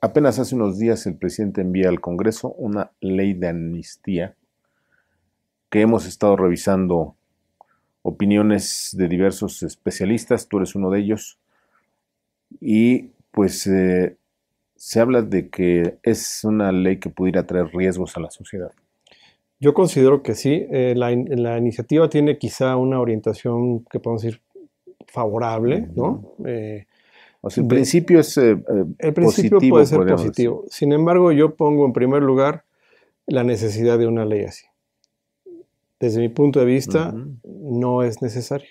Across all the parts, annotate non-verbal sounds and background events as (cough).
Apenas hace unos días el presidente envía al Congreso una ley de amnistía que hemos estado revisando opiniones de diversos especialistas, tú eres uno de ellos, y pues eh, se habla de que es una ley que pudiera traer riesgos a la sociedad. Yo considero que sí, eh, la, iniciativa tiene quizá una orientación que podemos decir favorable, ¿no? Eh, eh, el principio es El principio puede ser positivo. Sin embargo, yo pongo en primer lugar la necesidad de una ley así. Desde mi punto de vista, no es necesario.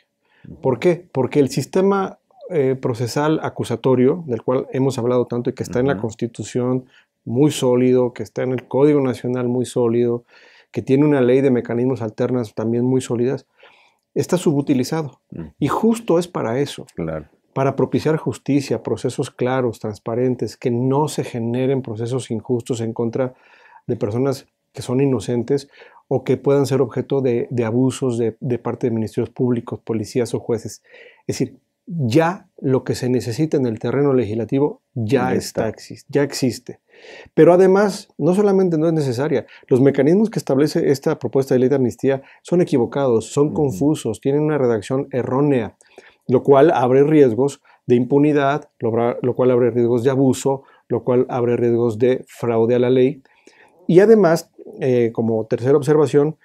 ¿Por qué? Porque el sistema eh, procesal acusatorio, del cual hemos hablado tanto y que está en la Constitución muy sólido, que está en el Código Nacional muy sólido, que tiene una ley de mecanismos alternas también muy sólidas, está subutilizado. Y justo es para eso. Claro para propiciar justicia, procesos claros, transparentes, que no se generen procesos injustos en contra de personas que son inocentes o que puedan ser objeto de, abusos de, parte de ministerios públicos, policías o jueces. Es decir, ya lo que se necesita en el terreno legislativo ya, está está, ya existe. Pero además, no solamente no es necesaria, los mecanismos que establece esta propuesta de ley de amnistía son equivocados, son confusos, tienen una redacción errónea lo cual abre riesgos de impunidad, lo, cual abre riesgos de abuso, lo cual abre riesgos de fraude a la ley. Y además, eh, como tercera observación,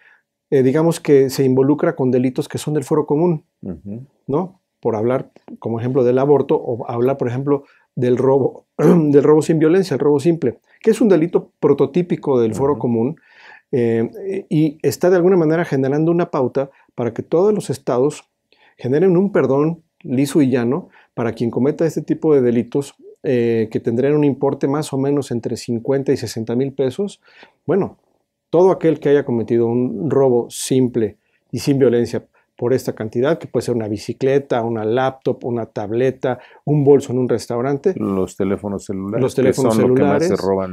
eh, digamos que se involucra con delitos que son del foro común, ¿no? Por hablar, como ejemplo, del aborto o hablar, por ejemplo, del robo, (clears throat) del robo sin violencia, el robo simple, que es un delito prototípico del foro común eh, y está de alguna manera generando una pauta para que todos los estados generen un perdón liso y llano para quien cometa este tipo de delitos eh, que tendrían un importe más o menos entre 50 y 60 mil pesos. Bueno, todo aquel que haya cometido un robo simple y sin violencia por esta cantidad, que puede ser una bicicleta, una laptop, una tableta, un bolso en un restaurante. Los teléfonos celulares. Los teléfonos que son Los que, más se roban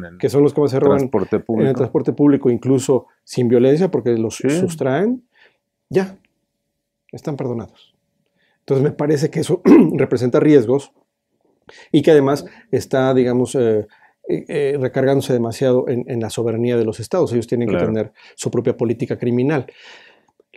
en el transporte público, incluso sin violencia, porque los sustraen. Ya, están perdonados. Entonces me parece que eso (clears throat) representa riesgos y que además está, digamos, eh, eh, eh, recargándose demasiado en, la soberanía de los estados. Ellos tienen que tener su propia política criminal.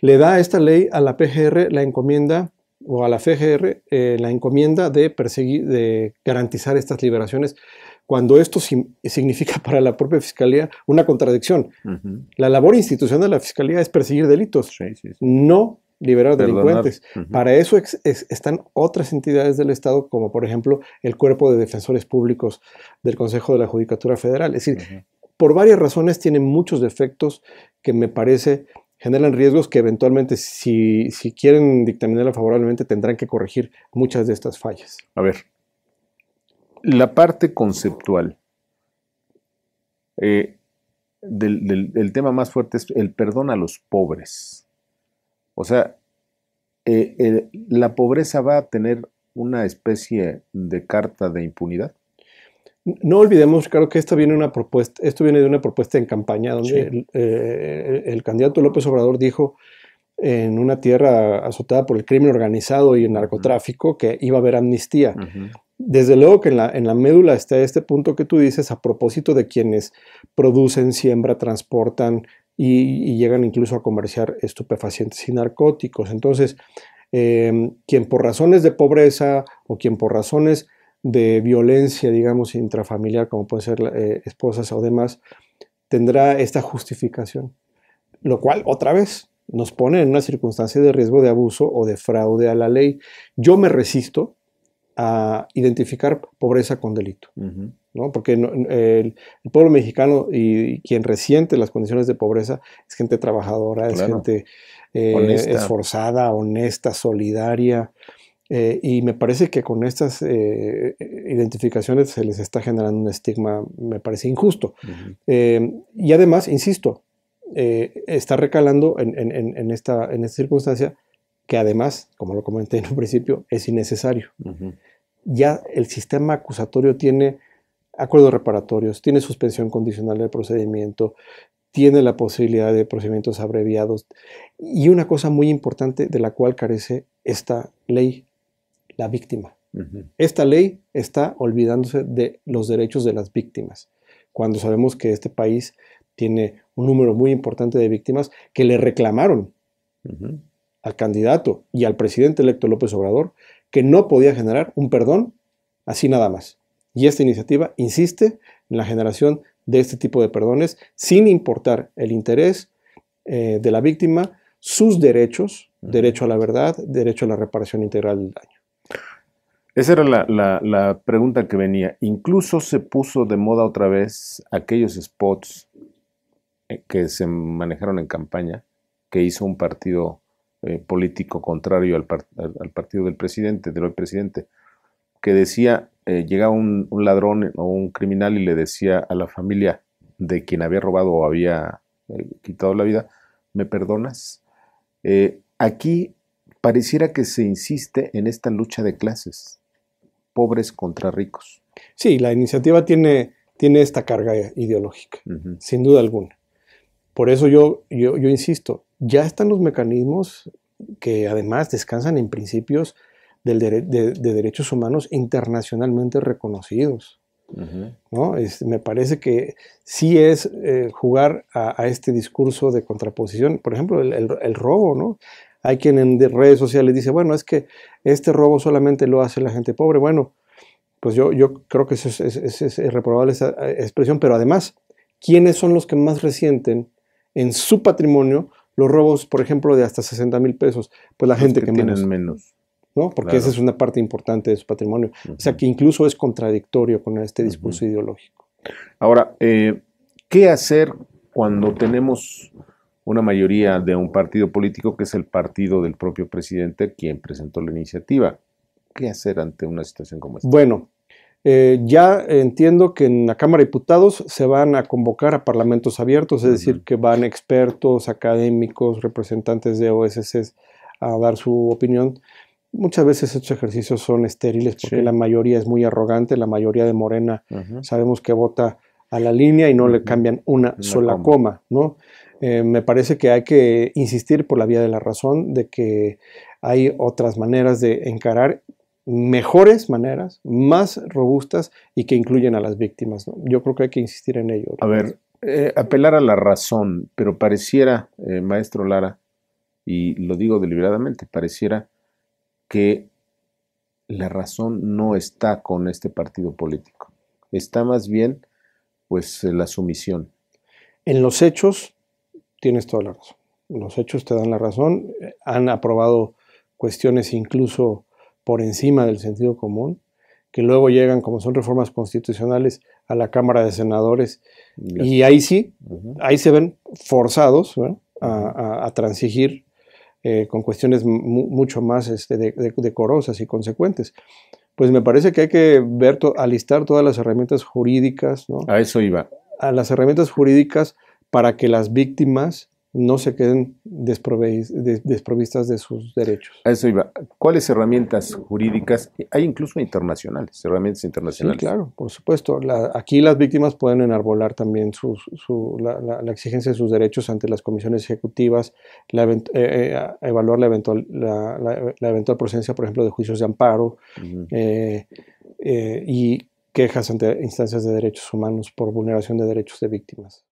Le da esta ley a la PGR la encomienda o a la FGR la encomienda de, perseguir, de garantizar estas liberaciones cuando esto significa para la propia fiscalía una contradicción. La labor institucional de la fiscalía es perseguir delitos, no liberar delincuentes. Para eso están otras entidades del Estado, como por ejemplo el Cuerpo de Defensores Públicos del Consejo de la Judicatura Federal. Es decir, por varias razones tienen muchos defectos que me parece generan riesgos que eventualmente, si, si quieren dictaminarla favorablemente, tendrán que corregir muchas de estas fallas. A ver, la parte conceptual. Eh, del, el tema más fuerte es el perdón a los pobres. O sea, eh, la pobreza va a tener una especie de carta de impunidad. No olvidemos, claro, que esto viene, una propuesta, esto viene de una propuesta en campaña donde eh, el, candidato López Obrador dijo en una tierra azotada por el crimen organizado y el narcotráfico que iba a haber amnistía. Desde luego que en la, en la, médula está este punto que tú dices a propósito de quienes producen, siembra, transportan, y, llegan incluso a comerciar estupefacientes y narcóticos. Entonces, em, quien por razones de pobreza o quien por razones de violencia, digamos, intrafamiliar, como pueden ser eh, esposas o demás, tendrá esta justificación. Lo cual, otra vez, nos pone en una circunstancia de riesgo de abuso o de fraude a la ley. Yo me resisto, a identificar pobreza con delito. ¿no? Porque el, pueblo mexicano y, quien resiente las condiciones de pobreza es gente trabajadora, es gente eh, esforzada, honesta, solidaria. Eh, y me parece que con estas eh, identificaciones se les está generando un estigma, me parece injusto. y además, insisto, está recalando en, esta, en esta circunstancia que además, como lo comenté en un principio, es innecesario. Ya el sistema acusatorio tiene acuerdos reparatorios, tiene suspensión condicional del procedimiento, tiene la posibilidad de procedimientos abreviados. Y una cosa muy importante de la cual carece esta ley, la víctima. Esta ley está olvidándose de los derechos de las víctimas, cuando sabemos que este país tiene un número muy importante de víctimas que le reclamaron al candidato y al presidente electo López Obrador que no podía generar un perdón así nada más. Y esta iniciativa insiste en la generación de este tipo de perdones sin importar el interés eh, de la víctima, sus derechos, derecho a la verdad, derecho a la reparación integral del daño. Esa era la, pregunta que venía. Incluso se puso de moda otra vez aquellos spots eh, que se manejaron en campaña que hizo un partido eh, político contrario al, al, partido del presidente, del hoy presidente, que decía, eh, llegaba un, ladrón o un criminal y le decía a la familia de quien había robado o había eh, quitado la vida, ¿me perdonas? aquí pareciera que se insiste en esta lucha de clases, pobres contra ricos. Sí, la iniciativa tiene, tiene esta carga ideológica, sin duda alguna. Por eso yo, yo insisto, ya están los mecanismos que además descansan en principios del de, derechos humanos internacionalmente reconocidos. ¿no? me parece que sí es eh, jugar a, este discurso de contraposición, por ejemplo, el, robo, ¿no? Hay quien en redes sociales dice, bueno, es que este robo solamente lo hace la gente pobre. Bueno, pues yo, yo creo que es, es, es, es, esa eh, expresión, pero además, ¿quiénes son los que más resienten en su patrimonio los robos, por ejemplo, de hasta 60 mil pesos, pues la gente que, que menos. ¿no? Porque esa es una parte importante de su patrimonio. O sea, que incluso es contradictorio con este discurso ideológico. Ahora, eh, ¿qué hacer cuando tenemos una mayoría de un partido político que es el partido del propio presidente quien presentó la iniciativa? ¿Qué hacer ante una situación como esta? Bueno, eh, ya entiendo que en la Cámara de Diputados se van a convocar a parlamentos abiertos, es decir, que van expertos, académicos, representantes de OSCs a dar su opinión. Muchas veces estos ejercicios son estériles porque la mayoría es muy arrogante, la mayoría de Morena sabemos que vota a la línea y no le cambian una sola coma, ¿no? Eh, me parece que hay que insistir por la vía de la razón de que hay otras maneras de encarar mejores maneras, más robustas y que incluyen a las víctimas. Yo creo que hay que insistir en ello. A ver, eh, apelar a la razón, pero pareciera, eh, maestro Lara, y lo digo deliberadamente, pareciera que la razón no está con este partido político. Está más bien, pues, la sumisión. En los hechos, tienes toda la razón. Los hechos te dan la razón. Eh, han aprobado cuestiones incluso por encima del sentido común, que luego llegan, como son reformas constitucionales, a la Cámara de Senadores, y ahí sí, ahí se ven forzados a, transigir eh, con cuestiones mucho más este, decorosas y consecuentes. Pues me parece que hay que ver, alistar todas las herramientas jurídicas. A eso iba. A las herramientas jurídicas para que las víctimas no se queden desprovistas de sus derechos. A eso iba. ¿Cuáles herramientas jurídicas? Hay incluso internacionales, herramientas internacionales. Sí, claro, por supuesto. aquí las víctimas pueden enarbolar también la, exigencia de sus derechos ante las comisiones ejecutivas, eh, eh, evaluar la eventual, la, presencia, por ejemplo, de juicios de amparo eh, y quejas ante instancias de derechos humanos por vulneración de derechos de víctimas.